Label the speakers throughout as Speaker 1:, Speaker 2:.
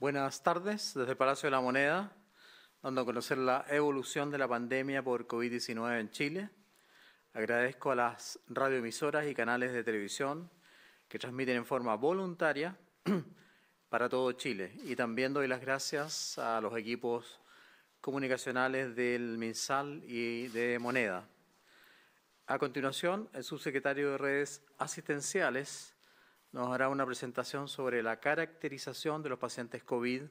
Speaker 1: Buenas tardes desde el Palacio de la Moneda, dando a conocer la evolución de la pandemia por COVID-19 en Chile. Agradezco a las radioemisoras y canales de televisión que transmiten en forma voluntaria para todo Chile. Y también doy las gracias a los equipos comunicacionales del MinSal y de Moneda. A continuación, el subsecretario de Redes Asistenciales nos hará una presentación sobre la caracterización
Speaker 2: de los pacientes COVID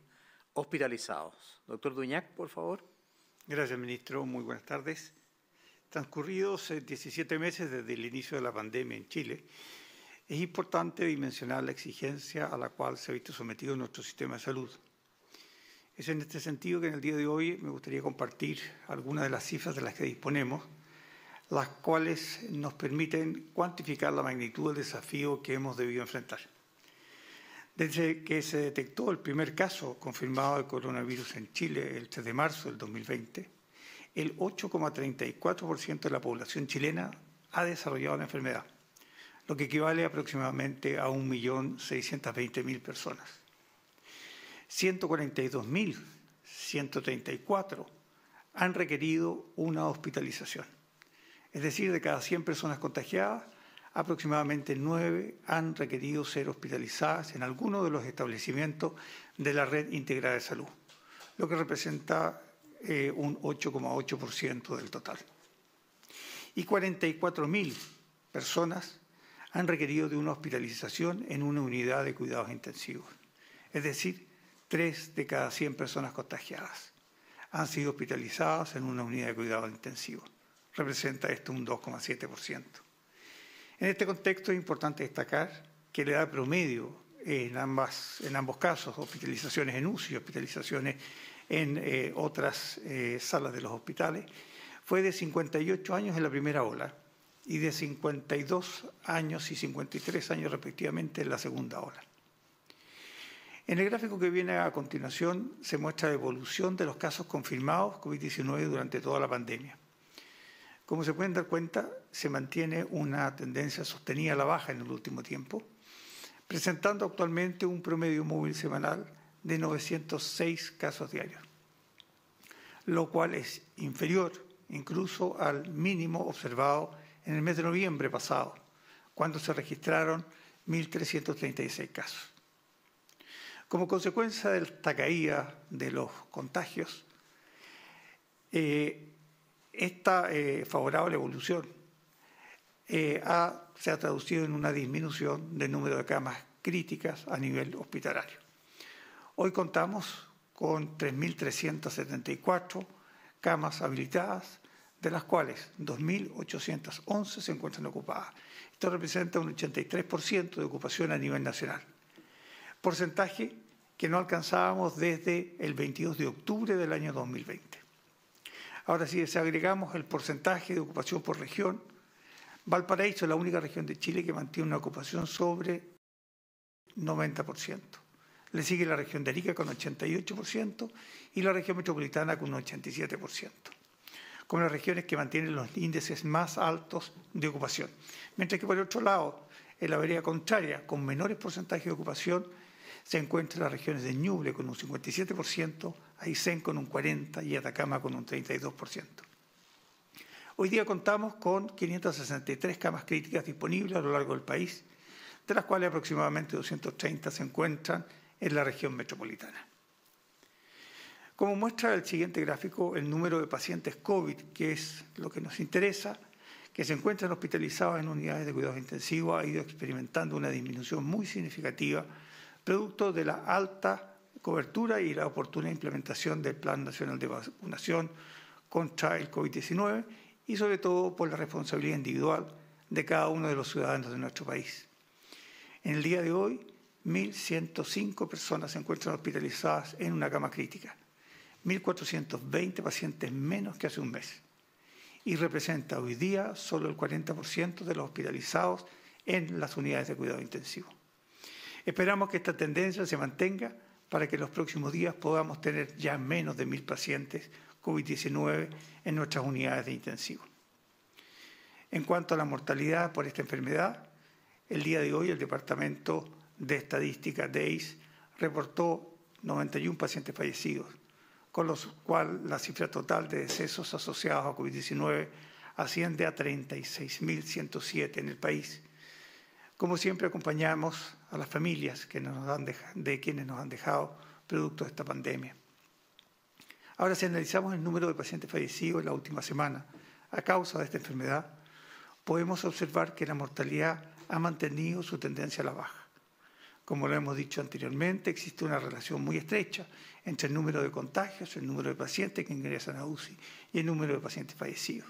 Speaker 2: hospitalizados. Doctor Duñac, por favor. Gracias, ministro. Muy buenas tardes. Transcurridos 17 eh, meses desde el inicio de la pandemia en Chile, es importante dimensionar la exigencia a la cual se ha visto sometido nuestro sistema de salud. Es en este sentido que en el día de hoy me gustaría compartir algunas de las cifras de las que disponemos las cuales nos permiten cuantificar la magnitud del desafío que hemos debido enfrentar. Desde que se detectó el primer caso confirmado de coronavirus en Chile el 3 de marzo del 2020, el 8,34% de la población chilena ha desarrollado la enfermedad, lo que equivale aproximadamente a 1.620.000 personas. 142.134 han requerido una hospitalización es decir, de cada 100 personas contagiadas, aproximadamente 9 han requerido ser hospitalizadas en alguno de los establecimientos de la red integrada de salud, lo que representa eh, un 8,8% del total. Y 44.000 personas han requerido de una hospitalización en una unidad de cuidados intensivos, es decir, 3 de cada 100 personas contagiadas han sido hospitalizadas en una unidad de cuidados intensivos representa esto un 2,7%. En este contexto es importante destacar que la edad promedio en, ambas, en ambos casos, hospitalizaciones en UCI hospitalizaciones en eh, otras eh, salas de los hospitales, fue de 58 años en la primera ola y de 52 años y 53 años respectivamente en la segunda ola. En el gráfico que viene a continuación se muestra la evolución de los casos confirmados COVID-19 durante toda la pandemia. Como se pueden dar cuenta, se mantiene una tendencia sostenida a la baja en el último tiempo, presentando actualmente un promedio móvil semanal de 906 casos diarios, lo cual es inferior incluso al mínimo observado en el mes de noviembre pasado, cuando se registraron 1.336 casos. Como consecuencia de esta caída de los contagios, eh, esta eh, favorable evolución eh, se ha traducido en una disminución del número de camas críticas a nivel hospitalario. Hoy contamos con 3.374 camas habilitadas, de las cuales 2.811 se encuentran ocupadas. Esto representa un 83% de ocupación a nivel nacional, porcentaje que no alcanzábamos desde el 22 de octubre del año 2020. Ahora, si desagregamos el porcentaje de ocupación por región, Valparaíso es la única región de Chile que mantiene una ocupación sobre 90%. Le sigue la región de Arica con 88% y la región metropolitana con 87%, como las regiones que mantienen los índices más altos de ocupación. Mientras que por el otro lado, en la vereda contraria, con menores porcentajes de ocupación, se encuentran las regiones de Ñuble con un 57%, Aysén con un 40% y Atacama con un 32%. Hoy día contamos con 563 camas críticas disponibles a lo largo del país, de las cuales aproximadamente 230 se encuentran en la región metropolitana. Como muestra el siguiente gráfico, el número de pacientes COVID, que es lo que nos interesa, que se encuentran hospitalizados en unidades de cuidados intensivos, ha ido experimentando una disminución muy significativa producto de la alta cobertura y la oportuna implementación del Plan Nacional de Vacunación contra el COVID-19 y sobre todo por la responsabilidad individual de cada uno de los ciudadanos de nuestro país. En el día de hoy, 1.105 personas se encuentran hospitalizadas en una cama crítica, 1.420 pacientes menos que hace un mes, y representa hoy día solo el 40% de los hospitalizados en las unidades de cuidado intensivo. Esperamos que esta tendencia se mantenga para que en los próximos días podamos tener ya menos de mil pacientes COVID-19 en nuestras unidades de intensivo. En cuanto a la mortalidad por esta enfermedad, el día de hoy el Departamento de Estadística DEIS reportó 91 pacientes fallecidos, con los cual la cifra total de decesos asociados a COVID-19 asciende a 36.107 en el país. Como siempre acompañamos a las familias que nos han de quienes nos han dejado producto de esta pandemia. Ahora, si analizamos el número de pacientes fallecidos en la última semana a causa de esta enfermedad, podemos observar que la mortalidad ha mantenido su tendencia a la baja. Como lo hemos dicho anteriormente, existe una relación muy estrecha entre el número de contagios, el número de pacientes que ingresan a UCI y el número de pacientes fallecidos.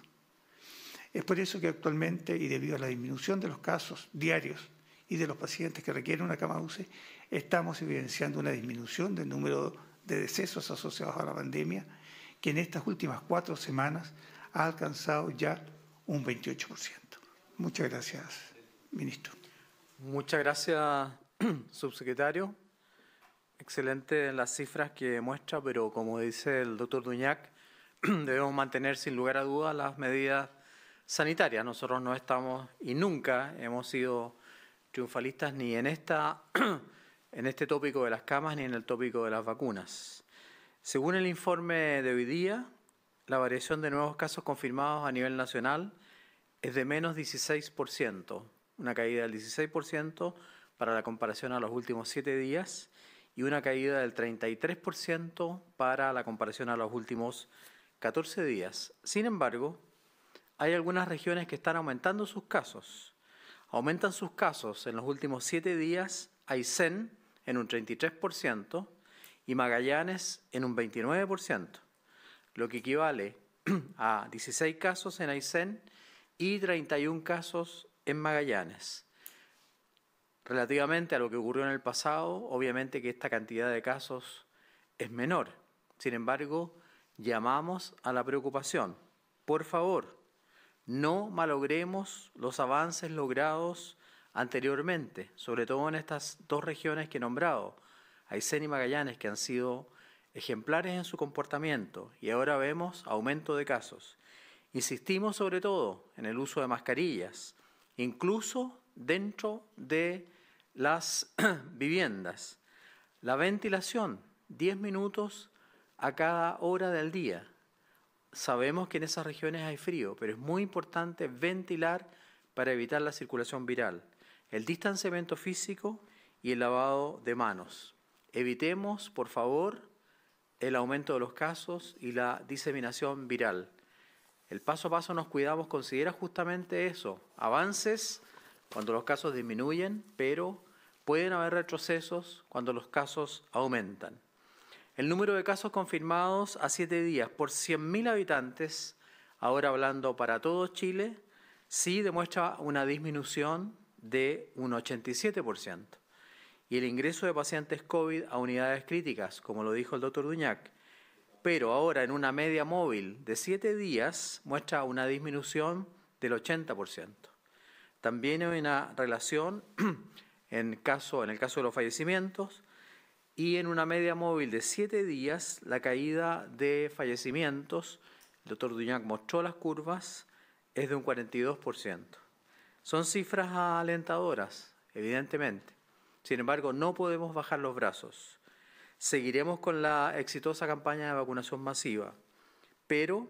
Speaker 2: Es por eso que actualmente, y debido a la disminución de los casos diarios y de los pacientes que requieren una cama UCI, estamos evidenciando una disminución del número de decesos asociados a la pandemia, que en estas últimas cuatro semanas ha alcanzado ya un 28%. Muchas gracias, ministro.
Speaker 1: Muchas gracias, subsecretario. Excelente las cifras que muestra, pero como dice el doctor Duñac, debemos mantener sin lugar a dudas las medidas sanitarias. Nosotros no estamos y nunca hemos sido ni en, esta, en este tópico de las camas ni en el tópico de las vacunas. Según el informe de hoy día, la variación de nuevos casos confirmados a nivel nacional es de menos 16%, una caída del 16% para la comparación a los últimos siete días y una caída del 33% para la comparación a los últimos 14 días. Sin embargo, hay algunas regiones que están aumentando sus casos aumentan sus casos en los últimos siete días Aysén en un 33% y Magallanes en un 29%, lo que equivale a 16 casos en Aysén y 31 casos en Magallanes. Relativamente a lo que ocurrió en el pasado, obviamente que esta cantidad de casos es menor. Sin embargo, llamamos a la preocupación. Por favor, no malogremos los avances logrados anteriormente, sobre todo en estas dos regiones que he nombrado, Aysén y Magallanes, que han sido ejemplares en su comportamiento y ahora vemos aumento de casos. Insistimos sobre todo en el uso de mascarillas, incluso dentro de las viviendas. La ventilación, 10 minutos a cada hora del día sabemos que en esas regiones hay frío, pero es muy importante ventilar para evitar la circulación viral, el distanciamiento físico y el lavado de manos. Evitemos, por favor, el aumento de los casos y la diseminación viral. El paso a paso nos cuidamos considera justamente eso, avances cuando los casos disminuyen, pero pueden haber retrocesos cuando los casos aumentan. El número de casos confirmados a 7 días por 100.000 habitantes, ahora hablando para todo Chile, sí demuestra una disminución de un 87%. Y el ingreso de pacientes COVID a unidades críticas, como lo dijo el doctor Duñac, pero ahora en una media móvil de 7 días muestra una disminución del 80%. También hay una relación en, caso, en el caso de los fallecimientos y en una media móvil de siete días la caída de fallecimientos, el doctor Duñac mostró las curvas, es de un 42%. Son cifras alentadoras, evidentemente. Sin embargo, no podemos bajar los brazos. Seguiremos con la exitosa campaña de vacunación masiva, pero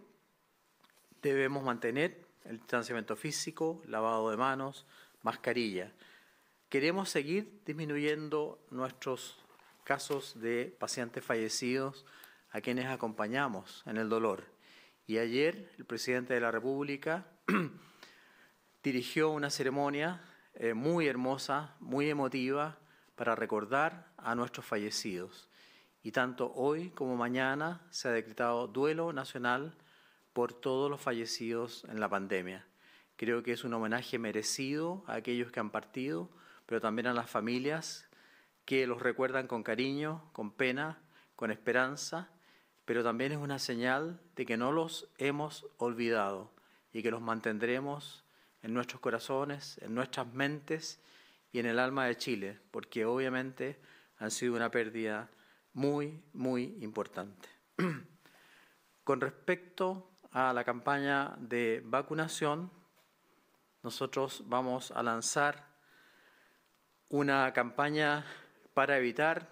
Speaker 1: debemos mantener el distanciamiento físico, lavado de manos, mascarilla. Queremos seguir disminuyendo nuestros casos de pacientes fallecidos a quienes acompañamos en el dolor. Y ayer el presidente de la República dirigió una ceremonia eh, muy hermosa, muy emotiva, para recordar a nuestros fallecidos. Y tanto hoy como mañana se ha decretado duelo nacional por todos los fallecidos en la pandemia. Creo que es un homenaje merecido a aquellos que han partido, pero también a las familias que los recuerdan con cariño, con pena, con esperanza, pero también es una señal de que no los hemos olvidado y que los mantendremos en nuestros corazones, en nuestras mentes y en el alma de Chile, porque obviamente han sido una pérdida muy, muy importante. Con respecto a la campaña de vacunación, nosotros vamos a lanzar una campaña para evitar,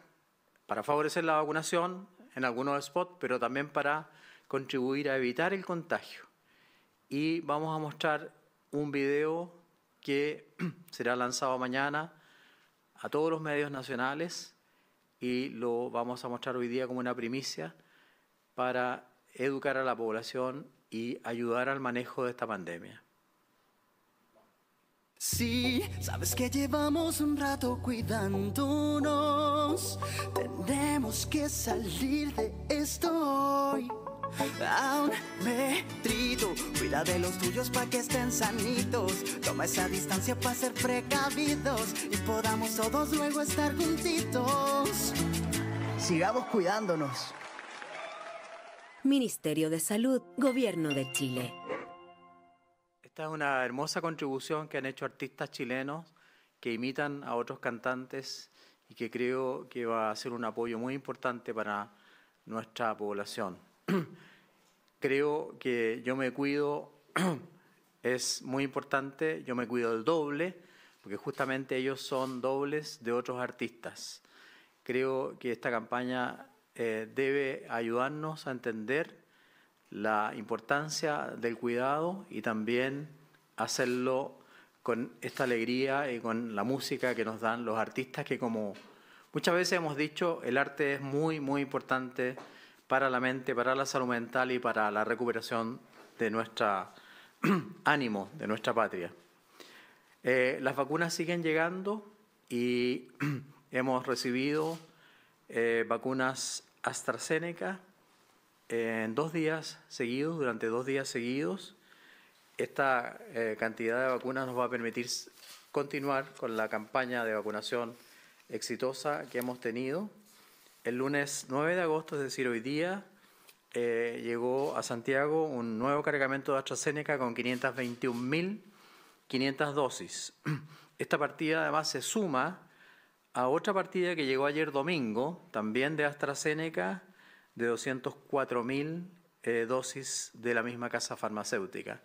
Speaker 1: para favorecer la vacunación en algunos spots, pero también para contribuir a evitar el contagio. Y vamos a mostrar un video que será lanzado mañana a todos los medios nacionales y lo vamos a mostrar hoy día como una primicia para educar a la población y ayudar al manejo de esta pandemia. Sí, sabes que llevamos un rato cuidándonos. Tenemos que salir de esto hoy. A un
Speaker 3: trito cuida de los tuyos para que estén sanitos. Toma esa distancia para ser precavidos y podamos todos luego estar juntitos. Sigamos cuidándonos. Ministerio de Salud, Gobierno de Chile.
Speaker 1: Esta es una hermosa contribución que han hecho artistas chilenos que imitan a otros cantantes y que creo que va a ser un apoyo muy importante para nuestra población. creo que yo me cuido, es muy importante, yo me cuido el doble, porque justamente ellos son dobles de otros artistas. Creo que esta campaña eh, debe ayudarnos a entender la importancia del cuidado y también hacerlo con esta alegría y con la música que nos dan los artistas que como muchas veces hemos dicho, el arte es muy, muy importante para la mente, para la salud mental y para la recuperación de nuestro ánimo, de nuestra patria. Eh, las vacunas siguen llegando y hemos recibido eh, vacunas AstraZeneca, en dos días seguidos, durante dos días seguidos, esta eh, cantidad de vacunas nos va a permitir continuar con la campaña de vacunación exitosa que hemos tenido. El lunes 9 de agosto, es decir, hoy día, eh, llegó a Santiago un nuevo cargamento de AstraZeneca con 521.500 dosis. Esta partida además se suma a otra partida que llegó ayer domingo, también de AstraZeneca, de 204.000 mil eh, dosis de la misma casa farmacéutica.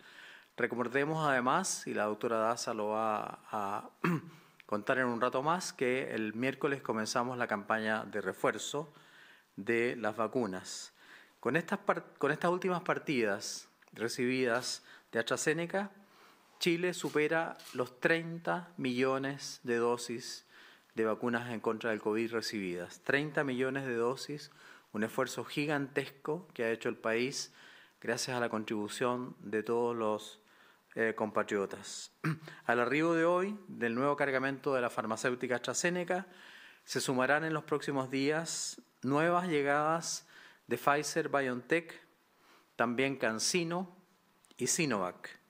Speaker 1: Recordemos además, y la doctora Daza lo va a contar en un rato más, que el miércoles comenzamos la campaña de refuerzo de las vacunas. Con estas, con estas últimas partidas recibidas de AstraZeneca, Chile supera los 30 millones de dosis de vacunas en contra del COVID recibidas. 30 millones de dosis un esfuerzo gigantesco que ha hecho el país gracias a la contribución de todos los eh, compatriotas. Al arribo de hoy del nuevo cargamento de la farmacéutica AstraZeneca, se sumarán en los próximos días nuevas llegadas de Pfizer BioNTech, también CanSino y Sinovac,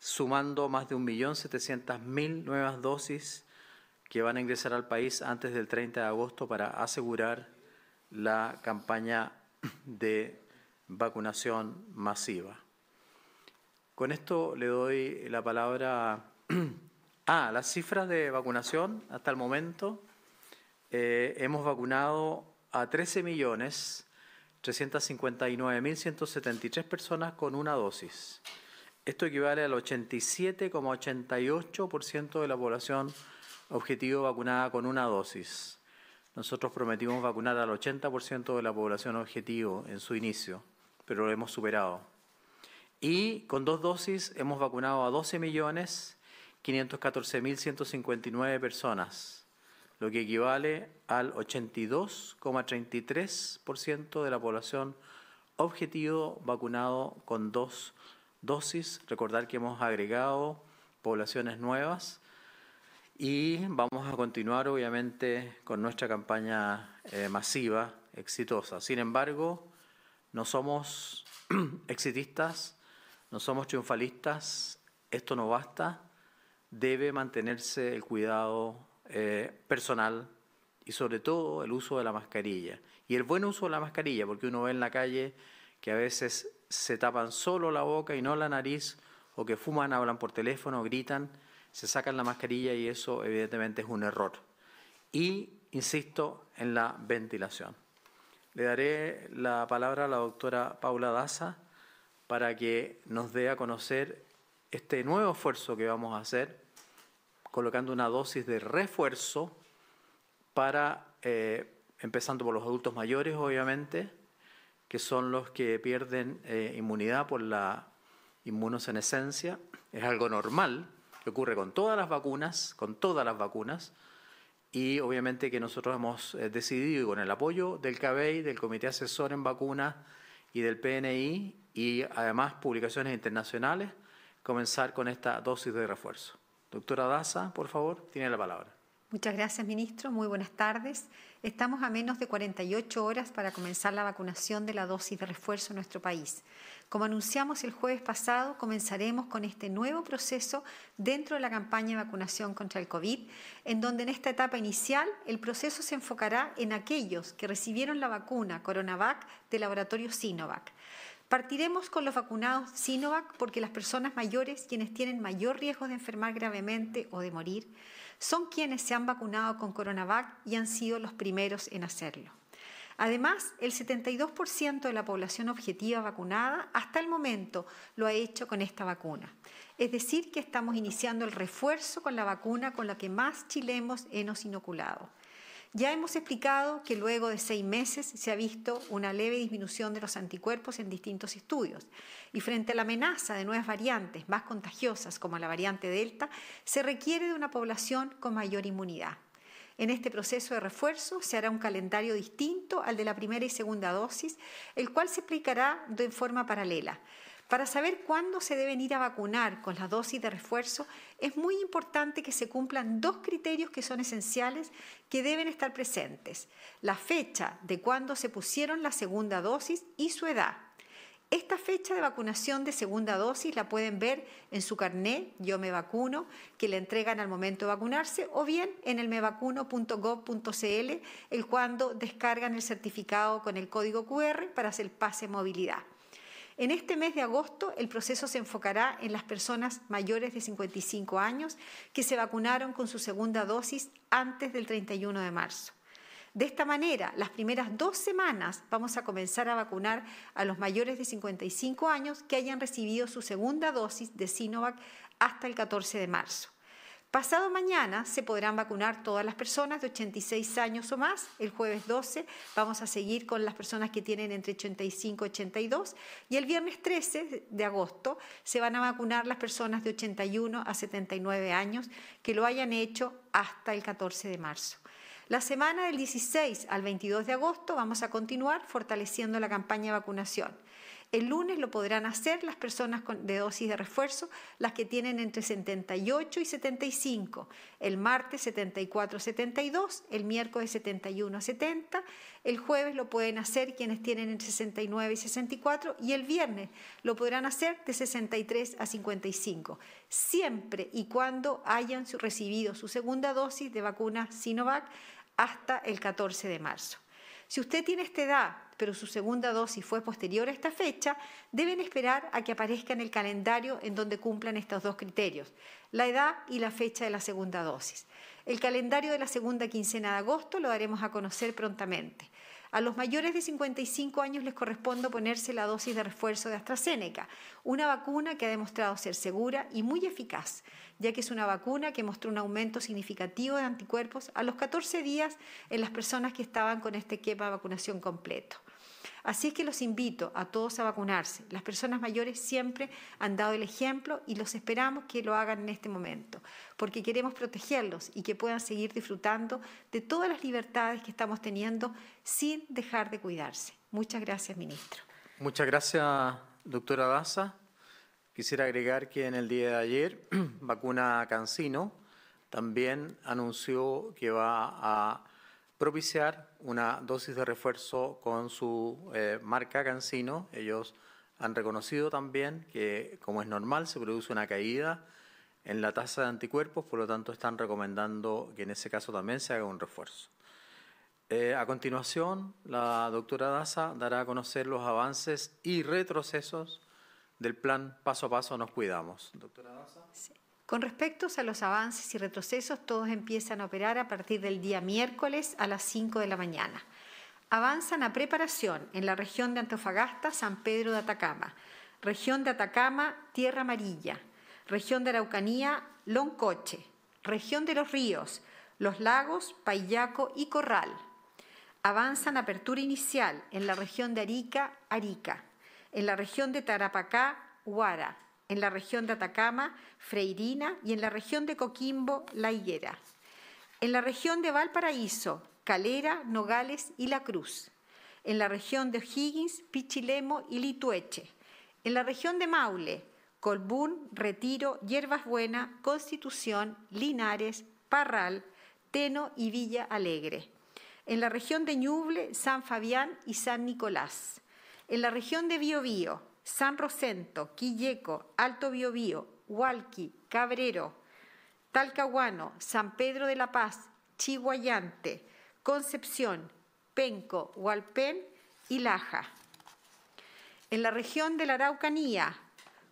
Speaker 1: sumando más de 1.700.000 nuevas dosis que van a ingresar al país antes del 30 de agosto para asegurar la campaña de vacunación masiva. Con esto le doy la palabra a las cifras de vacunación hasta el momento. Eh, hemos vacunado a 13.359.173 personas con una dosis. Esto equivale al 87,88% de la población objetivo vacunada con una dosis. Nosotros prometimos vacunar al 80% de la población objetivo en su inicio, pero lo hemos superado. Y con dos dosis hemos vacunado a 12.514.159 personas, lo que equivale al 82,33% de la población objetivo vacunado con dos dosis. Recordar que hemos agregado poblaciones nuevas y vamos a continuar obviamente con nuestra campaña eh, masiva, exitosa. Sin embargo, no somos exitistas, no somos triunfalistas, esto no basta, debe mantenerse el cuidado eh, personal y sobre todo el uso de la mascarilla. Y el buen uso de la mascarilla, porque uno ve en la calle que a veces se tapan solo la boca y no la nariz, o que fuman, hablan por teléfono, gritan se sacan la mascarilla y eso evidentemente es un error. Y insisto en la ventilación. Le daré la palabra a la doctora Paula Daza para que nos dé a conocer este nuevo esfuerzo que vamos a hacer, colocando una dosis de refuerzo para, eh, empezando por los adultos mayores, obviamente, que son los que pierden eh, inmunidad por la inmunosenesencia. Es algo normal, ocurre con todas las vacunas, con todas las vacunas, y obviamente que nosotros hemos eh, decidido, con el apoyo del CABEI, del Comité Asesor en Vacunas y del PNI, y además publicaciones internacionales, comenzar con esta dosis de refuerzo. Doctora Daza, por favor, tiene la palabra.
Speaker 3: Muchas gracias, ministro. Muy buenas tardes. Estamos a menos de 48 horas para comenzar la vacunación de la dosis de refuerzo en nuestro país. Como anunciamos el jueves pasado, comenzaremos con este nuevo proceso dentro de la campaña de vacunación contra el COVID, en donde en esta etapa inicial el proceso se enfocará en aquellos que recibieron la vacuna Coronavac del laboratorio Sinovac. Partiremos con los vacunados Sinovac porque las personas mayores, quienes tienen mayor riesgo de enfermar gravemente o de morir, son quienes se han vacunado con CoronaVac y han sido los primeros en hacerlo. Además, el 72% de la población objetiva vacunada hasta el momento lo ha hecho con esta vacuna. Es decir, que estamos iniciando el refuerzo con la vacuna con la que más chilemos hemos inoculado. Ya hemos explicado que luego de seis meses se ha visto una leve disminución de los anticuerpos en distintos estudios y frente a la amenaza de nuevas variantes más contagiosas como la variante Delta, se requiere de una población con mayor inmunidad. En este proceso de refuerzo se hará un calendario distinto al de la primera y segunda dosis, el cual se explicará de forma paralela. Para saber cuándo se deben ir a vacunar con la dosis de refuerzo, es muy importante que se cumplan dos criterios que son esenciales que deben estar presentes. La fecha de cuándo se pusieron la segunda dosis y su edad. Esta fecha de vacunación de segunda dosis la pueden ver en su carnet Yo me vacuno, que le entregan al momento de vacunarse, o bien en el mevacuno.gov.cl, el cuando descargan el certificado con el código QR para hacer pase movilidad. En este mes de agosto, el proceso se enfocará en las personas mayores de 55 años que se vacunaron con su segunda dosis antes del 31 de marzo. De esta manera, las primeras dos semanas vamos a comenzar a vacunar a los mayores de 55 años que hayan recibido su segunda dosis de Sinovac hasta el 14 de marzo. Pasado mañana se podrán vacunar todas las personas de 86 años o más. El jueves 12 vamos a seguir con las personas que tienen entre 85 y 82. Y el viernes 13 de agosto se van a vacunar las personas de 81 a 79 años que lo hayan hecho hasta el 14 de marzo. La semana del 16 al 22 de agosto vamos a continuar fortaleciendo la campaña de vacunación. El lunes lo podrán hacer las personas de dosis de refuerzo, las que tienen entre 78 y 75, el martes 74 72, el miércoles 71 70, el jueves lo pueden hacer quienes tienen entre 69 y 64 y el viernes lo podrán hacer de 63 a 55, siempre y cuando hayan recibido su segunda dosis de vacuna Sinovac hasta el 14 de marzo. Si usted tiene esta edad, pero su segunda dosis fue posterior a esta fecha, deben esperar a que aparezca en el calendario en donde cumplan estos dos criterios, la edad y la fecha de la segunda dosis. El calendario de la segunda quincena de agosto lo daremos a conocer prontamente. A los mayores de 55 años les corresponde ponerse la dosis de refuerzo de AstraZeneca, una vacuna que ha demostrado ser segura y muy eficaz, ya que es una vacuna que mostró un aumento significativo de anticuerpos a los 14 días en las personas que estaban con este quema de vacunación completo. Así es que los invito a todos a vacunarse. Las personas mayores siempre han dado el ejemplo y los esperamos que lo hagan en este momento, porque queremos protegerlos y que puedan seguir disfrutando de todas las libertades que estamos teniendo sin dejar de cuidarse. Muchas gracias, ministro.
Speaker 1: Muchas gracias, doctora Daza. Quisiera agregar que en el día de ayer, vacuna Cancino también anunció que va a propiciar una dosis de refuerzo con su eh, marca Cancino. Ellos han reconocido también que, como es normal, se produce una caída en la tasa de anticuerpos, por lo tanto están recomendando que en ese caso también se haga un refuerzo. Eh, a continuación, la doctora Daza dará a conocer los avances y retrocesos del plan Paso a Paso Nos Cuidamos. Doctora Daza. Sí.
Speaker 3: Con respecto a los avances y retrocesos, todos empiezan a operar a partir del día miércoles a las 5 de la mañana. Avanzan a preparación en la región de Antofagasta, San Pedro de Atacama, región de Atacama, Tierra Amarilla, región de Araucanía, Loncoche, región de los ríos, los lagos, Payaco y Corral. Avanzan apertura inicial en la región de Arica, Arica, en la región de Tarapacá, Huara, en la región de Atacama, Freirina y en la región de Coquimbo, La Higuera. En la región de Valparaíso, Calera, Nogales y La Cruz. En la región de O'Higgins, Pichilemo y Litueche. En la región de Maule, Colbún, Retiro, Hierbas Buena, Constitución, Linares, Parral, Teno y Villa Alegre. En la región de Ñuble, San Fabián y San Nicolás. En la región de Biobío, San Rosento, Quilleco, Alto Biobío, Hualqui, Cabrero, Talcahuano, San Pedro de la Paz, Chihuayante, Concepción, Penco, Hualpén y Laja. En la región de la Araucanía,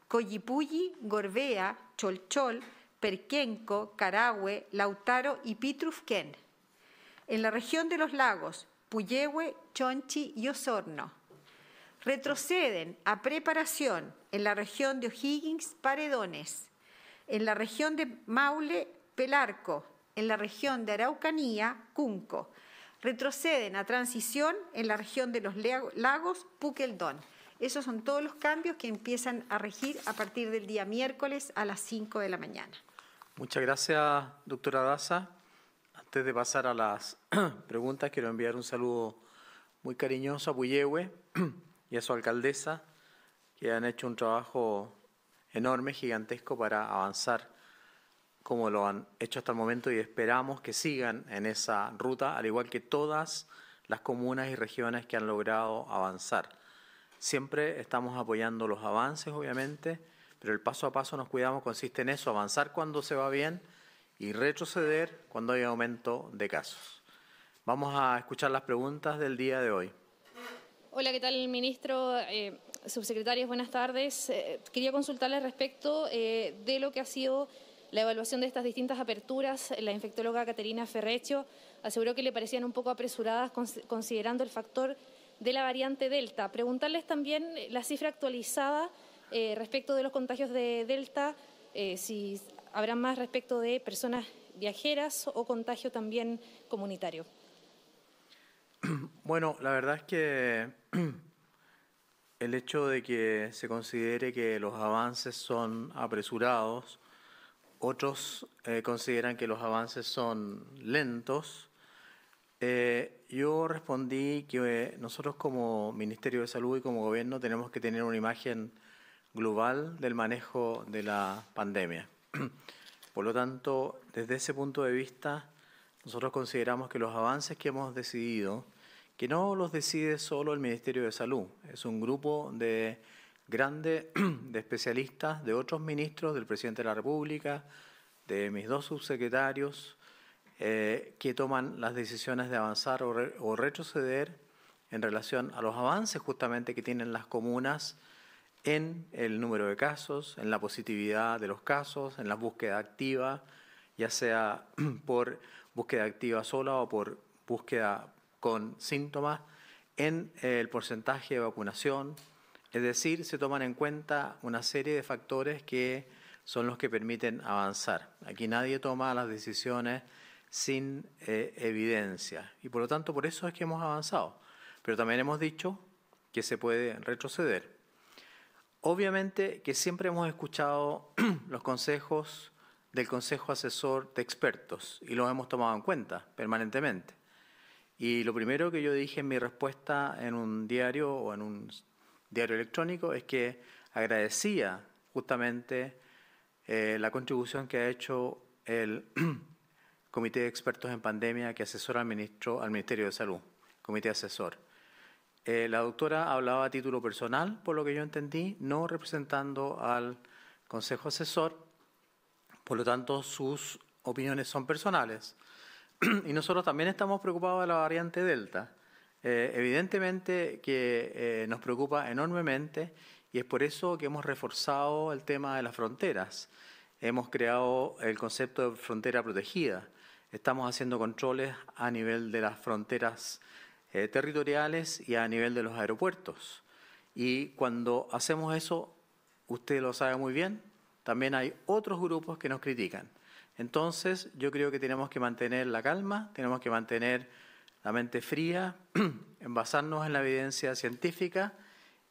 Speaker 3: Coyipulli, Gorbea, Cholchol, Perquenco, Carahue, Lautaro y Pitrufquén. En la región de los lagos, Puyehue, Chonchi y Osorno retroceden a preparación en la región de O'Higgins, Paredones, en la región de Maule, Pelarco, en la región de Araucanía, Cunco. Retroceden a transición en la región de los lagos, Puqueldón. Esos son todos los cambios que empiezan a regir a partir del día miércoles a las 5 de la mañana.
Speaker 1: Muchas gracias, doctora Daza. Antes de pasar a las preguntas, quiero enviar un saludo muy cariñoso a Puyehue y a su alcaldesa, que han hecho un trabajo enorme, gigantesco para avanzar como lo han hecho hasta el momento y esperamos que sigan en esa ruta, al igual que todas las comunas y regiones que han logrado avanzar. Siempre estamos apoyando los avances, obviamente, pero el paso a paso nos cuidamos consiste en eso, avanzar cuando se va bien y retroceder cuando hay aumento de casos. Vamos a escuchar las preguntas del día de hoy.
Speaker 4: Hola, ¿qué tal, ministro? Eh, subsecretarios, buenas tardes. Eh, quería consultarle respecto eh, de lo que ha sido la evaluación de estas distintas aperturas. La infectóloga Caterina Ferrecho aseguró que le parecían un poco apresuradas considerando el factor de la variante Delta. Preguntarles también eh, la cifra actualizada respecto de los contagios de Delta, si habrá más respecto de personas viajeras o contagio también comunitario.
Speaker 1: Bueno, la verdad es que el hecho de que se considere que los avances son apresurados, otros eh, consideran que los avances son lentos. Eh, yo respondí que nosotros como Ministerio de Salud y como gobierno tenemos que tener una imagen global del manejo de la pandemia. Por lo tanto, desde ese punto de vista, nosotros consideramos que los avances que hemos decidido, que no los decide solo el Ministerio de Salud, es un grupo de grandes de especialistas, de otros ministros, del presidente de la República, de mis dos subsecretarios, eh, que toman las decisiones de avanzar o, o, retroceder en relación a los avances justamente que tienen las comunas en el número de casos, en la positividad de los casos, en la búsqueda activa, ya sea por búsqueda activa sola o por búsqueda con síntomas en el porcentaje de vacunación. Es decir, se toman en cuenta una serie de factores que son los que permiten avanzar. Aquí nadie toma las decisiones sin eh, evidencia y por lo tanto por eso es que hemos avanzado. Pero también hemos dicho que se puede retroceder. Obviamente que siempre hemos escuchado los consejos del Consejo Asesor de Expertos y los hemos tomado en cuenta permanentemente. Y lo primero que yo dije en mi respuesta en un diario o en un diario electrónico es que agradecía justamente eh, la contribución que ha hecho el Comité de Expertos en Pandemia que asesora al, ministro, al Ministerio de Salud, Comité Asesor. Eh, la doctora hablaba a título personal, por lo que yo entendí, no representando al Consejo Asesor, por lo tanto, sus opiniones son personales. y nosotros también estamos preocupados de la variante Delta. Eh, evidentemente que eh, nos preocupa enormemente y es por eso que hemos reforzado el tema de las fronteras. Hemos creado el concepto de frontera protegida. Estamos haciendo controles a nivel de las fronteras eh, territoriales y a nivel de los aeropuertos. Y cuando hacemos eso, usted lo sabe muy bien, también hay otros grupos que nos critican. Entonces, yo creo que tenemos que mantener la calma, tenemos que mantener la mente fría, basarnos en la evidencia científica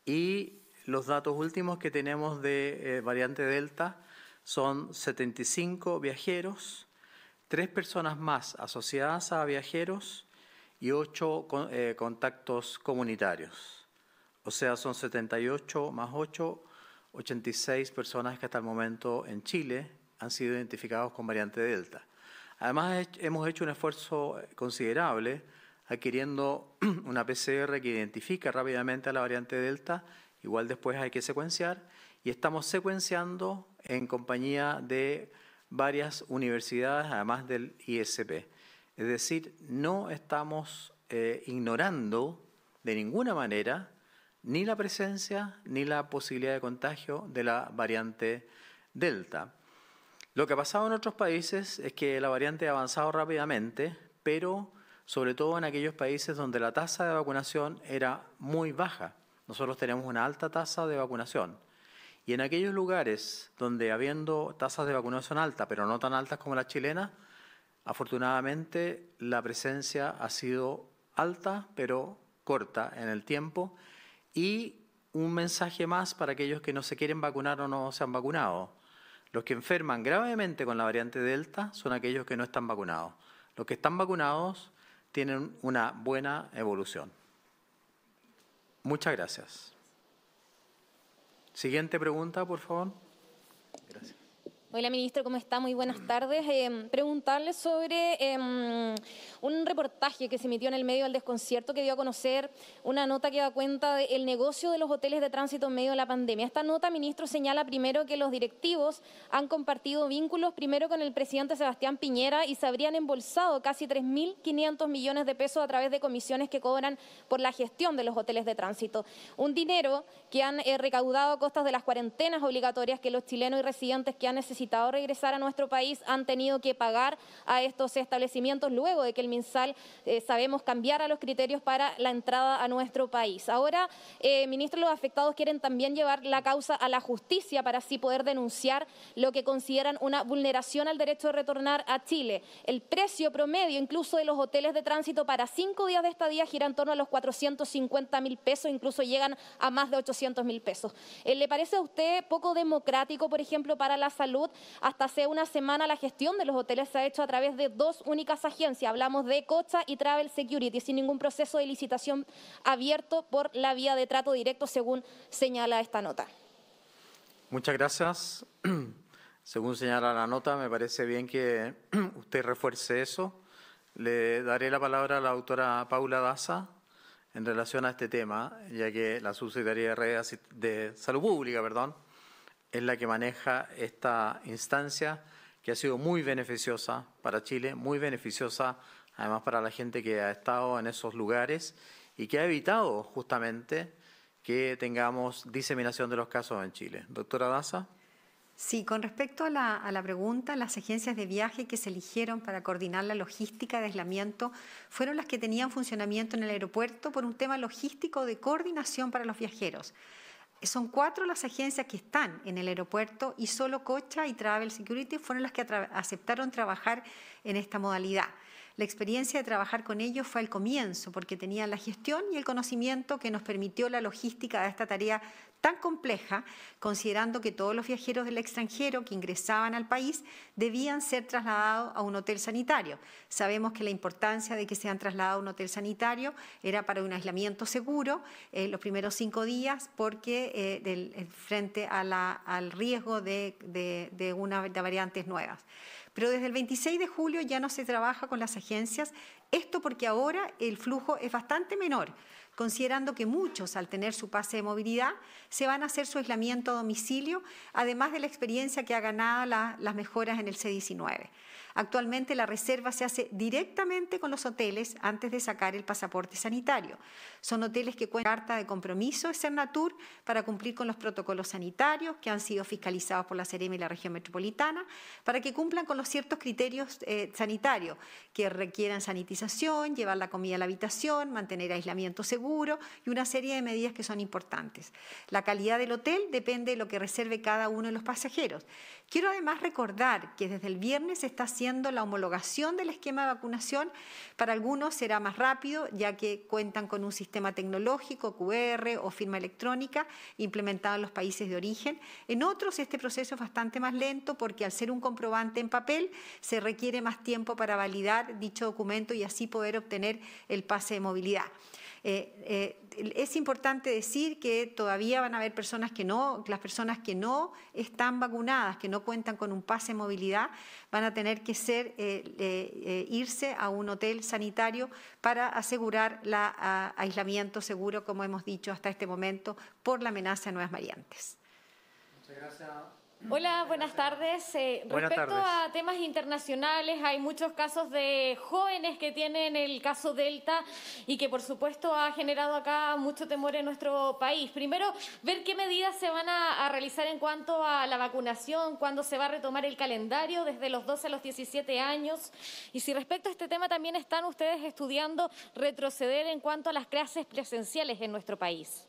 Speaker 1: y los datos últimos que tenemos de eh, variante Delta son 75 viajeros, tres personas más asociadas a viajeros y ocho eh, contactos comunitarios. O sea, son 78 más 8, 86 personas que hasta el momento en Chile han sido identificados con variante Delta. Además, hemos hecho un esfuerzo considerable adquiriendo una PCR que identifica rápidamente a la variante Delta, igual después hay que secuenciar, y estamos secuenciando en compañía de varias universidades, además del ISP. Es decir, no estamos eh, ignorando de ninguna manera ni la presencia ni la posibilidad de contagio de la variante Delta. Lo que ha pasado en otros países es que la variante ha avanzado rápidamente, pero sobre todo en aquellos países donde la tasa de vacunación era muy baja. Nosotros tenemos una alta tasa de vacunación. Y en aquellos lugares donde habiendo tasas de vacunación altas, pero no tan altas como la chilena... afortunadamente la presencia ha sido alta, pero corta en el tiempo y un mensaje más para aquellos que no se quieren vacunar o no se han vacunado. Los que enferman gravemente con la variante Delta son aquellos que no están vacunados. Los que están vacunados tienen una buena evolución. Muchas gracias. Siguiente pregunta, por favor.
Speaker 4: Hola, ministro, ¿cómo está? Muy buenas tardes. Em, preguntarle sobre em, un reportaje que se emitió en el medio del desconcierto que dio a conocer una nota que da cuenta del negocio de los hoteles de tránsito en medio de la pandemia. Esta nota, ministro, señala primero que los directivos han compartido vínculos primero con el presidente Sebastián Piñera y se habrían embolsado casi 3.500 millones de pesos a través de comisiones que cobran por la gestión de los hoteles de tránsito. Un dinero que han eh, recaudado a costas de las cuarentenas obligatorias que los chilenos y residentes que han necesitado regresar a nuestro país han tenido que pagar a estos establecimientos luego de que el MinSal, eh, sabemos sabemos, a los criterios para la entrada a nuestro país. Ahora, eh, ministro, los afectados quieren también llevar la causa a la justicia para así poder denunciar lo que consideran una vulneración al derecho de retornar a Chile. El precio promedio incluso de los hoteles de tránsito para cinco días de estadía gira en torno a los 450 mil pesos, incluso llegan a más de 800 mil pesos. Eh, ¿Le parece a usted poco democrático, por ejemplo, para la salud hasta hace una semana la gestión de los hoteles se ha hecho a través de dos únicas agencias. Hablamos de Cocha y Travel Security, sin ningún proceso de licitación abierto por la vía de trato directo, según señala esta nota.
Speaker 1: Muchas gracias. Según señala la nota, me parece bien que usted refuerce eso. Le daré la palabra a la autora Paula Daza en relación a este tema, ya que la Subsecretaría de, de Salud Pública, perdón, es la que maneja esta instancia que ha sido muy beneficiosa para Chile, muy beneficiosa además para la gente que ha estado en esos lugares y que ha evitado justamente que tengamos diseminación de los casos en Chile. Doctora Daza.
Speaker 3: Sí, con respecto a la, pregunta, las agencias de viaje que se eligieron para coordinar la logística de aislamiento fueron las que tenían funcionamiento en el aeropuerto por un tema logístico de coordinación para los viajeros. Son cuatro las agencias que están en el aeropuerto y solo Cocha y Travel Security fueron las que aceptaron trabajar en esta modalidad. La experiencia de trabajar con ellos fue el comienzo, porque tenían la gestión y el conocimiento que nos permitió la logística de esta tarea tan compleja, considerando que todos los viajeros del extranjero que ingresaban al país debían ser trasladados a un hotel sanitario. Sabemos que la importancia de que sean trasladados a un hotel sanitario era para un aislamiento seguro eh, los primeros cinco días, porque eh, eh, frente al riesgo de, una de variantes nuevas. Pero desde el 26 de julio ya no se trabaja con las agencias, esto porque ahora el flujo es bastante menor, considerando que muchos, al tener su pase de movilidad, se van a hacer su aislamiento a domicilio, además de la experiencia que ha ganado las mejoras en el C-19. Actualmente la reserva se hace directamente con los hoteles antes de sacar el pasaporte sanitario. Son hoteles que cuentan carta de compromiso de Cernatur para cumplir con los protocolos sanitarios que han sido fiscalizados por la CEREM y la región metropolitana, para que cumplan con los ciertos criterios eh, sanitarios que requieran sanitización, llevar la comida a la habitación, mantener aislamiento seguro y una serie de medidas que son importantes. La calidad del hotel depende de lo que reserve cada uno de los pasajeros. Quiero además recordar que desde el viernes se está haciendo la homologación del esquema de vacunación. Para algunos será más rápido, ya que cuentan con un sistema tecnológico, QR o firma electrónica implementado en los países de origen. En otros este proceso es bastante más lento porque al ser un comprobante en papel se requiere más tiempo para validar dicho documento y así poder obtener el pase de movilidad. Eh, eh, es importante decir que todavía van a haber personas que no, las personas que no están vacunadas, que no cuentan con un pase de movilidad, van a tener que eh, irse a un hotel sanitario para asegurar el aislamiento seguro, como hemos dicho hasta este momento, por la amenaza de nuevas variantes.
Speaker 2: Muchas gracias.
Speaker 4: Hola, buenas tardes. Eh, respecto a temas internacionales, hay muchos casos de jóvenes que tienen el caso Delta y que por supuesto ha generado acá mucho temor en nuestro país. Primero, ver qué medidas se van a, a realizar en cuanto a la vacunación, cuándo se va a retomar el calendario desde los 12 a los 17 años y si respecto a este tema también están ustedes estudiando retroceder en cuanto a las clases
Speaker 3: presenciales en nuestro país.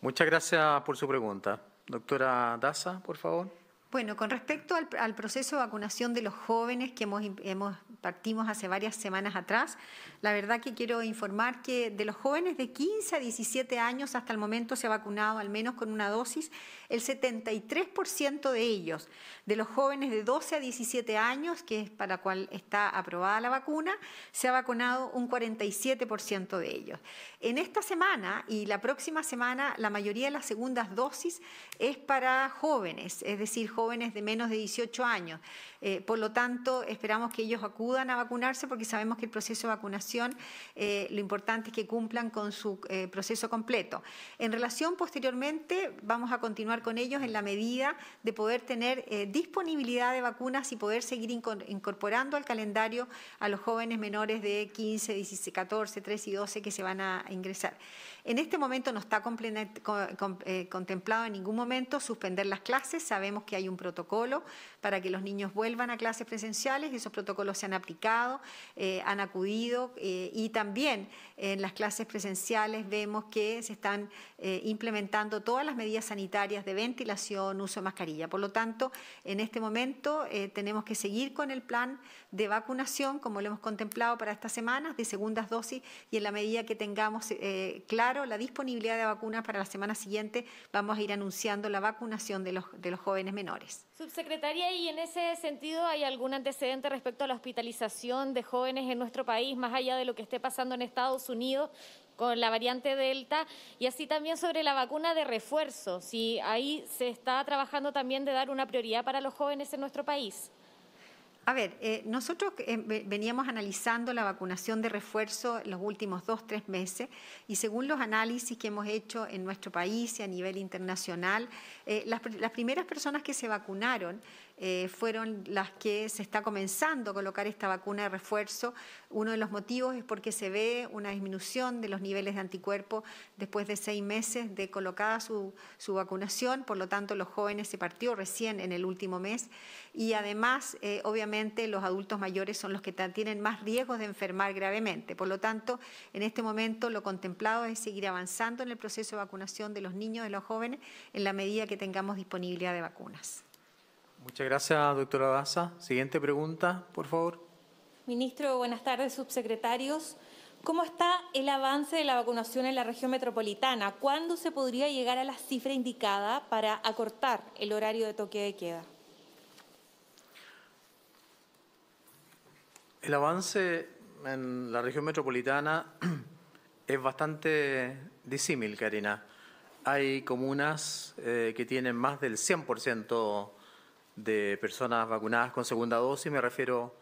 Speaker 1: Muchas gracias por su pregunta. Doctora Daza, por favor.
Speaker 3: Bueno, con respecto al, proceso de vacunación de los jóvenes que hemos, partimos hace varias semanas atrás, la verdad que quiero informar que de los jóvenes de 15 a 17 años hasta el momento se ha vacunado al menos con una dosis el 73% de ellos. De los jóvenes de 12 a 17 años, que es para cual está aprobada la vacuna, se ha vacunado un 47% de ellos. En esta semana y la próxima semana, la mayoría de las segundas dosis es para jóvenes, es decir, jóvenes de menos de 18 años. Eh, por lo tanto, esperamos que ellos acudan a vacunarse porque sabemos que el proceso de vacunación, eh, lo importante es que cumplan con su eh, proceso completo. En relación, posteriormente, vamos a continuar con ellos en la medida de poder tener disponibilidad de vacunas y poder seguir incorporando al calendario a los jóvenes menores de 15, 16, 14, 13 y 12 que se van a ingresar. En este momento no está contemplado en ningún momento suspender las clases, sabemos que hay un protocolo para que los niños vuelvan a clases presenciales, esos protocolos se han aplicado, eh, han acudido eh, y también en las clases presenciales vemos que se están eh, implementando todas las medidas sanitarias de ventilación, uso de mascarilla. Por lo tanto, en este momento tenemos que seguir con el plan de vacunación como lo hemos contemplado para estas semanas de segundas dosis y en la medida que tengamos claro la disponibilidad de vacunas para la semana siguiente vamos a ir anunciando la vacunación de los jóvenes menores.
Speaker 4: Subsecretaria, y en ese sentido, ¿hay algún antecedente respecto a la hospitalización de jóvenes en nuestro país, más allá de lo que esté pasando en Estados Unidos con la variante Delta? Y así también sobre la vacuna de refuerzo, si ahí se está trabajando también de dar una prioridad para los jóvenes en nuestro país.
Speaker 3: A ver, eh, nosotros eh, veníamos analizando la vacunación de refuerzo los últimos dos, tres meses y según los análisis que hemos hecho en nuestro país y a nivel internacional, eh, las primeras personas que se vacunaron eh, fueron las que se está comenzando a colocar esta vacuna de refuerzo. Uno de los motivos es porque se ve una disminución de los niveles de anticuerpo después de seis meses de colocada su, vacunación, por lo tanto los jóvenes se partió recién en el último mes y además eh, obviamente los adultos mayores son los que tienen más riesgos de enfermar gravemente. Por lo tanto, en este momento lo contemplado es seguir avanzando en el proceso de vacunación de los niños y los jóvenes en la medida que tengamos disponibilidad de vacunas.
Speaker 1: Muchas gracias, doctora Daza. Siguiente pregunta, por favor.
Speaker 4: Ministro, buenas tardes, subsecretarios. ¿Cómo está el avance de la vacunación en la región metropolitana? ¿Cuándo se podría llegar a la cifra indicada para acortar el horario de toque de queda?
Speaker 1: El avance en la región metropolitana es bastante disímil, Karina. Hay comunas eh, que tienen más del 100% de personas vacunadas con segunda dosis. Me refiero,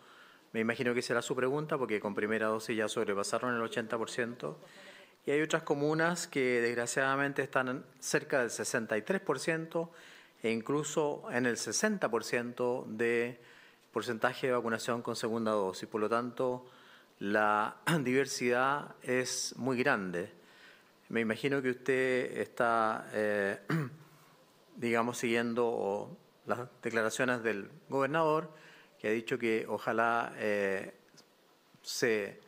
Speaker 1: me imagino que será su pregunta, porque con primera dosis ya sobrepasaron el 80%. Y hay otras comunas que desgraciadamente están cerca del 63% e incluso en el 60% de porcentaje de vacunación con segunda dosis. Por lo tanto, la diversidad es muy grande. Me imagino que usted está, eh, digamos, siguiendo las declaraciones del gobernador, que ha dicho que ojalá eh, se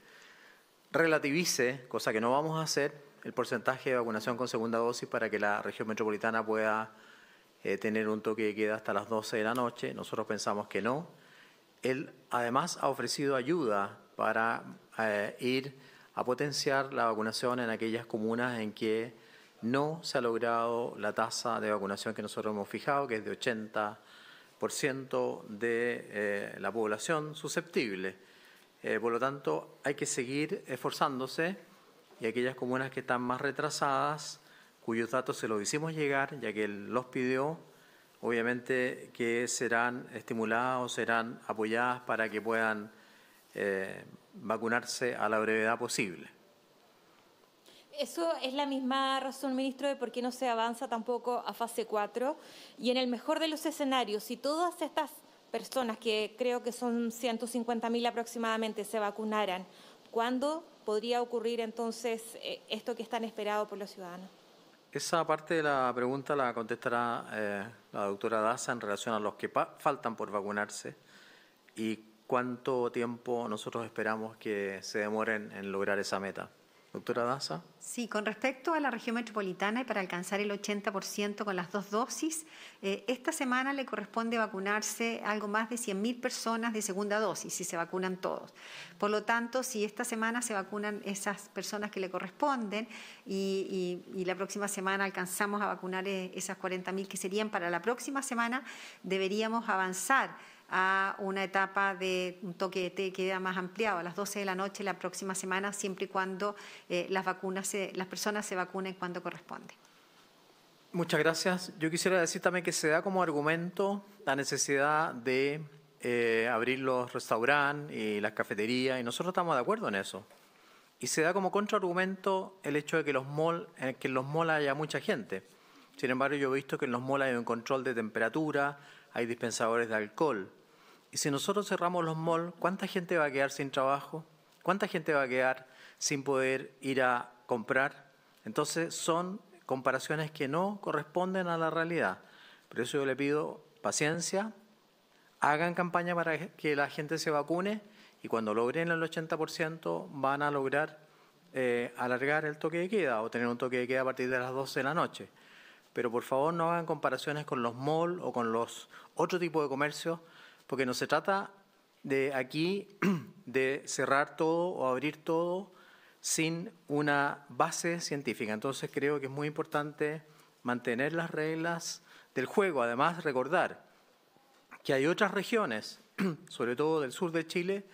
Speaker 1: relativice, cosa que no vamos a hacer, el porcentaje de vacunación con segunda dosis para que la región metropolitana pueda eh, tener un toque de queda hasta las 12 de la noche. Nosotros pensamos que no. Él además ha ofrecido ayuda para eh, ir a potenciar la vacunación en aquellas comunas en que no se ha logrado la tasa de vacunación que nosotros hemos fijado, que es de 80% de eh, la población susceptible. Eh, por lo tanto, hay que seguir esforzándose y aquellas comunas que están más retrasadas, cuyos datos se los hicimos llegar, ya que él los pidió, obviamente que serán estimuladas o serán apoyadas para que puedan eh, vacunarse a la brevedad posible.
Speaker 4: Eso es la misma razón, ministro, de por qué no se avanza tampoco a fase 4. Y en el mejor de los escenarios, si todas estas personas, que creo que son 150.000 aproximadamente, se vacunaran, ¿cuándo podría ocurrir entonces eh, esto que están esperando por los ciudadanos?
Speaker 1: Esa parte de la pregunta la contestará eh, la doctora Daza en relación a los que faltan por vacunarse y cuánto tiempo nosotros esperamos que se demoren en lograr esa meta.
Speaker 3: Sí, con respecto a la región metropolitana y para alcanzar el 80% con las dos dosis, eh, esta semana le corresponde vacunarse algo más de 100.000 personas de segunda dosis, si se vacunan todos. Por lo tanto, si esta semana se vacunan esas personas que le corresponden y, y la próxima semana alcanzamos a vacunar eh, esas 40.000 que serían para la próxima semana, deberíamos avanzar a una etapa de un toque de queda más ampliado a las 12 de la noche la próxima semana, siempre y cuando eh, las, vacunas las personas se vacunen cuando corresponde.
Speaker 1: Muchas gracias. Yo quisiera decir también que se da como argumento la necesidad de eh, abrir los restaurantes y las cafeterías, y nosotros estamos de acuerdo en eso. Y se da como contraargumento el hecho de que, los eh, que en los malls haya mucha gente. Sin embargo, yo he visto que en los malls hay un control de temperatura, hay dispensadores de alcohol. Y si nosotros cerramos los malls, ¿cuánta gente va a quedar sin trabajo? ¿Cuánta gente va a quedar sin poder ir a comprar? Entonces son comparaciones que no corresponden a la realidad. Por eso yo le pido paciencia, hagan campaña para que la gente se vacune y cuando logren el 80% van a lograr eh, alargar el toque de queda o tener un toque de queda a partir de las 12 de la noche. Pero por favor no hagan comparaciones con los malls o con los otro tipo de comercios porque no se trata de aquí de cerrar todo o abrir todo sin una base científica. Entonces creo que es muy importante mantener las reglas del juego. Además, recordar que hay otras regiones, sobre todo del sur de Chile,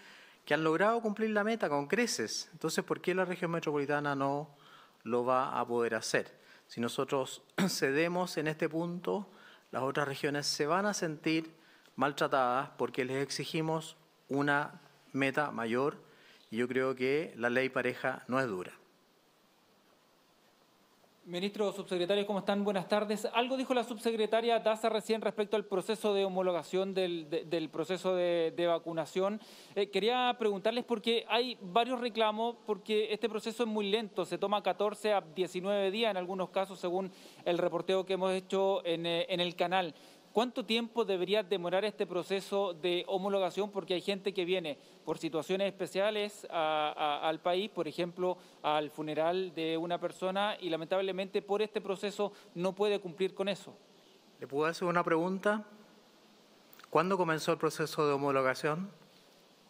Speaker 1: que han logrado cumplir la meta con creces. Entonces, ¿por qué la región metropolitana no lo va a poder hacer? Si nosotros cedemos en este punto, las otras regiones se van a sentir maltratadas porque les exigimos una meta mayor y yo creo que la ley pareja no es dura.
Speaker 2: Ministro, subsecretario, ¿cómo están? Buenas tardes. Algo dijo la subsecretaria Daza recién respecto al proceso de homologación del, proceso de, vacunación. Eh, quería preguntarles porque hay varios reclamos, porque este proceso es muy lento, se toma 14 a 19 días en algunos casos, según el reporteo que hemos hecho en, eh, en el canal. ¿Cuánto tiempo debería demorar este proceso de homologación? Porque hay gente que viene por situaciones especiales al país, por ejemplo, al funeral de una persona y lamentablemente por este proceso no puede cumplir con eso. ¿Le puedo hacer una pregunta?
Speaker 1: ¿Cuándo comenzó el proceso de homologación?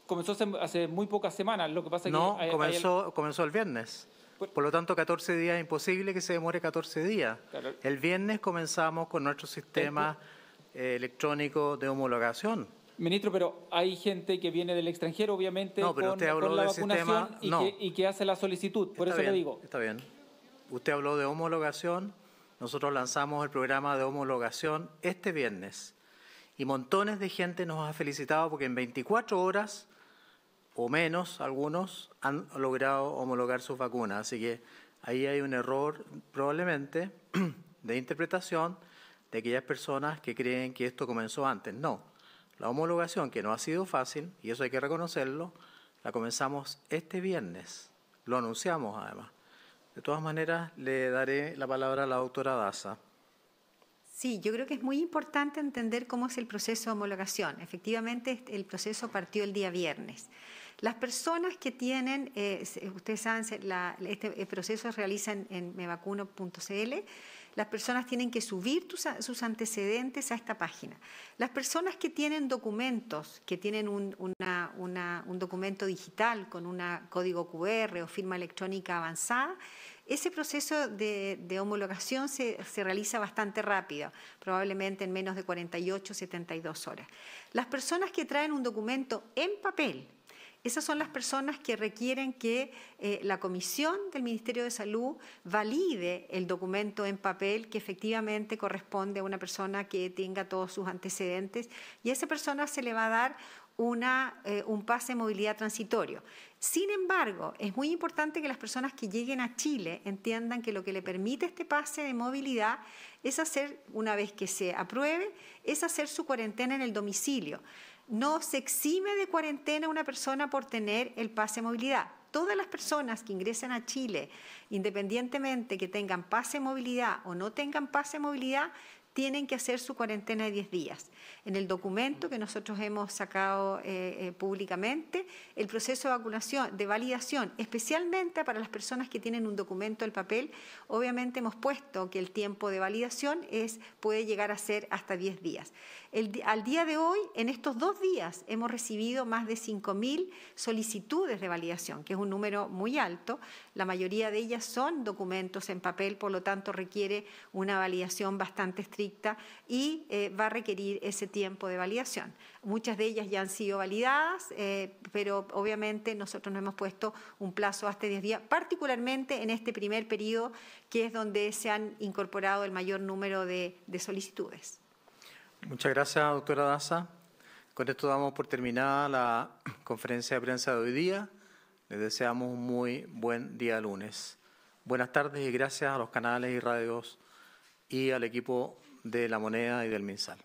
Speaker 2: Comenzó hace, muy pocas semanas, lo que pasa no, que... No,
Speaker 1: comenzó, el... viernes. Por lo tanto, 14 días es imposible que se demore 14 días. El viernes comenzamos con nuestro sistema... Este, eh, electrónico de homologación. Ministro, pero hay gente que viene del extranjero, obviamente, no, pero con, la del
Speaker 2: y, que, hace la solicitud, por eso lo digo.
Speaker 1: Está bien. Usted habló de homologación, nosotros lanzamos el programa de homologación este viernes y montones de gente nos ha felicitado porque en 24 horas o menos algunos han logrado homologar sus vacunas. Así que ahí hay un error probablemente de interpretación de aquellas personas que creen que esto comenzó antes. No, la homologación, que no ha sido fácil, y eso hay que reconocerlo, la comenzamos este viernes. Lo anunciamos además. De todas maneras, le daré la palabra a la doctora Daza.
Speaker 3: Sí, yo creo que es muy importante entender cómo es el proceso de homologación. Efectivamente, este, el proceso partió el día viernes. Las personas que tienen, eh, ustedes saben, este proceso se realiza en mevacuno.cl las personas tienen que subir sus antecedentes a esta página. Las personas que tienen documentos, que tienen un, documento digital con un código QR o firma electrónica avanzada, ese proceso de, homologación se, se, realiza bastante rápido, probablemente en menos de 48 72 horas. Las personas que traen un documento en papel, esas son las personas que requieren que eh, la comisión del Ministerio de Salud valide el documento en papel que efectivamente corresponde a una persona que tenga todos sus antecedentes y a esa persona se le va a dar eh, un pase de movilidad transitorio. Sin embargo, es muy importante que las personas que lleguen a Chile entiendan que lo que le permite este pase de movilidad es hacer, una vez que se apruebe, es hacer su cuarentena en el domicilio. No se exime de cuarentena una persona por tener el pase de movilidad. Todas las personas que ingresen a Chile, independientemente que tengan pase de movilidad o no tengan pase de movilidad, tienen que hacer su cuarentena de 10 días. En el documento que nosotros hemos sacado eh, eh, públicamente, el proceso de vacunación, de validación, especialmente para las personas que tienen un documento en papel, obviamente hemos puesto que el tiempo de validación es, puede llegar a ser hasta 10 días. al día de hoy, en estos dos días, hemos recibido más de 5.000 solicitudes de validación, que es un número muy alto. La mayoría de ellas son documentos en papel, por lo tanto requiere una validación bastante estricta y eh, va a requerir ese tiempo de validación. Muchas de ellas ya han sido validadas, eh, pero obviamente nosotros no hemos puesto un plazo hasta 10 días, particularmente en este primer periodo, que es donde se han incorporado el mayor número de, de solicitudes.
Speaker 1: Muchas gracias, doctora Daza. Con esto damos por terminada la conferencia de prensa de hoy día. Les deseamos un muy buen día lunes. Buenas tardes y gracias a los canales y radios y al equipo de la moneda y del mensal.